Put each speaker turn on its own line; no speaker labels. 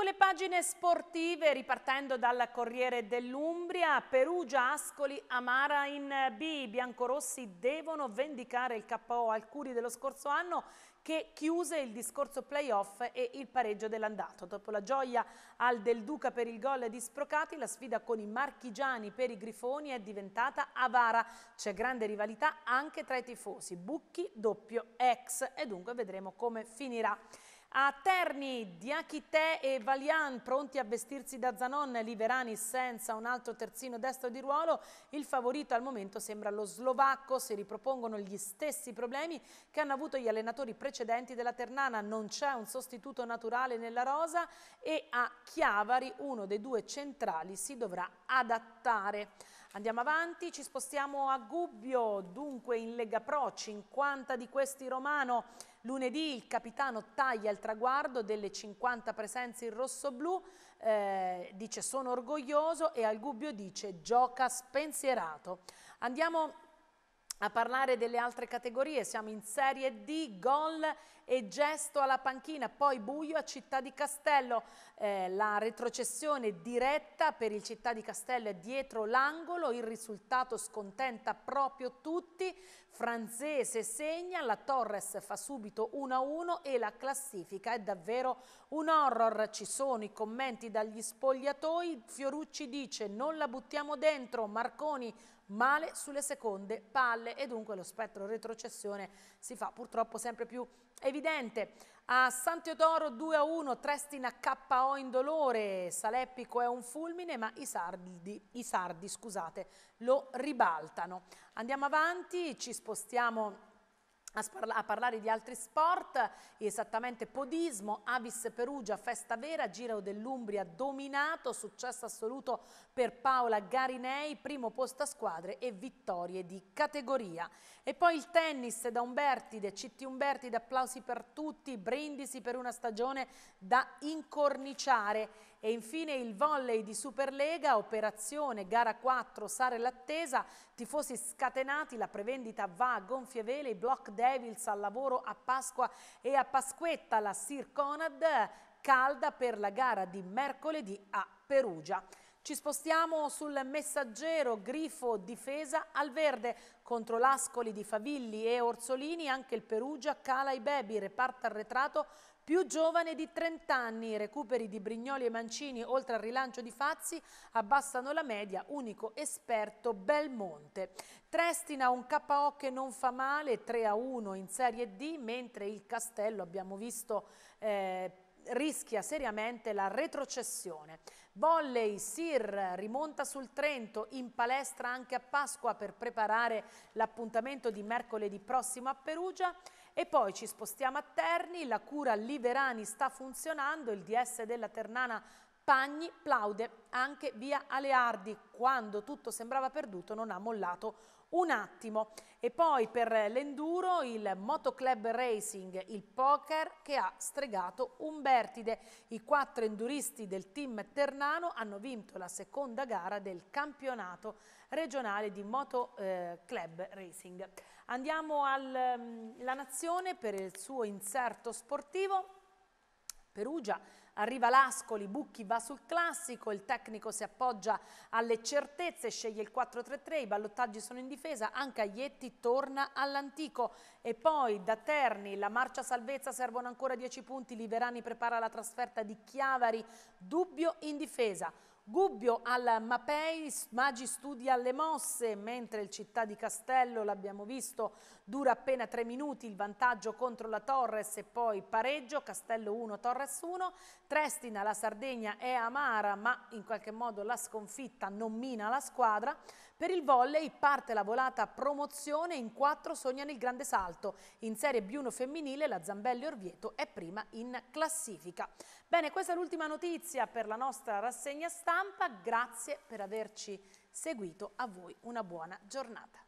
Dunque le pagine sportive, ripartendo dal Corriere dell'Umbria, Perugia, Ascoli, Amara in B, i biancorossi devono vendicare il KO al Curi dello scorso anno che chiuse il discorso playoff e il pareggio dell'andato. Dopo la gioia al Del Duca per il gol di Sprocati, la sfida con i marchigiani per i grifoni è diventata avara. C'è grande rivalità anche tra i tifosi, Bucchi, doppio, ex e dunque vedremo come finirà. A Terni, Diachité e Valian pronti a vestirsi da Zanon, Liverani senza un altro terzino destro di ruolo, il favorito al momento sembra lo slovacco, si ripropongono gli stessi problemi che hanno avuto gli allenatori precedenti della Ternana, non c'è un sostituto naturale nella rosa e a Chiavari uno dei due centrali si dovrà adattare. Andiamo avanti, ci spostiamo a Gubbio, dunque in Lega Pro, 50 di questi Romano. Lunedì il capitano taglia il traguardo delle 50 presenze in rosso-blu, eh, dice sono orgoglioso e al Gubbio dice gioca spensierato. Andiamo a parlare delle altre categorie siamo in Serie D, gol e gesto alla panchina, poi buio a Città di Castello, eh, la retrocessione diretta per il Città di Castello è dietro l'angolo, il risultato scontenta proprio tutti, Franzese segna, la Torres fa subito 1-1 e la classifica è davvero un horror, ci sono i commenti dagli spogliatoi, Fiorucci dice non la buttiamo dentro, Marconi male sulle seconde palle e dunque lo spettro retrocessione si fa purtroppo sempre più evidente. A San Teodoro 2 a 1, Trestina KO in dolore, Saleppico è un fulmine ma i sardi, i sardi scusate, lo ribaltano. Andiamo avanti, ci spostiamo a, parlare di altri sport, esattamente podismo, Avis Perugia, Festa Vera, Giro dell'Umbria dominato, successo assoluto per Paola Garinei, primo posto a squadre e vittorie di categoria. E poi il tennis da Umberti, Umbertide, CT Umbertide, applausi per tutti, brindisi per una stagione da incorniciare e infine il volley di Superlega, operazione gara 4, sare l'attesa, tifosi scatenati, la prevendita va a gonfie vele, i Block Devils al lavoro a Pasqua e a Pasquetta, la Sir Conad calda per la gara di mercoledì a Perugia. Ci spostiamo sul messaggero Grifo Difesa al verde contro l'Ascoli di Favilli e Orsolini anche il Perugia cala i bebi, reparto arretrato più giovane di 30 anni, recuperi di Brignoli e Mancini oltre al rilancio di Fazzi abbassano la media, unico esperto Belmonte. Trestina un KO che non fa male, 3 a 1 in Serie D, mentre il Castello abbiamo visto eh, rischia seriamente la retrocessione. Volley, Sir rimonta sul Trento, in palestra anche a Pasqua per preparare l'appuntamento di mercoledì prossimo a Perugia. E poi ci spostiamo a Terni, la cura Liverani sta funzionando, il DS della Ternana Pagni plaude anche via Aleardi, quando tutto sembrava perduto non ha mollato un attimo. E poi per l'enduro il motoclub racing, il poker che ha stregato Umbertide. I quattro enduristi del team Ternano hanno vinto la seconda gara del campionato regionale di motoclub eh, racing. Andiamo alla mm, um, Nazione per il suo inserto sportivo. Perugia arriva l'Ascoli, Bucchi va sul classico, il tecnico si appoggia alle certezze, sceglie il 4-3-3, i ballottaggi sono in difesa, anche Aietti torna all'antico e poi da Terni la marcia salvezza servono ancora 10 punti, Liverani prepara la trasferta di Chiavari, dubbio in difesa. Gubbio al Mapei, Magi studia alle mosse, mentre il Città di Castello, l'abbiamo visto, dura appena tre minuti, il vantaggio contro la Torres e poi pareggio, Castello 1, Torres 1, Trestina, la Sardegna è amara ma in qualche modo la sconfitta non mina la squadra, per il volley parte la volata promozione, in quattro sognano il grande salto. In Serie B1 femminile la Zambelli Orvieto è prima in classifica. Bene, questa è l'ultima notizia per la nostra rassegna stampa. Grazie per averci seguito. A voi una buona giornata.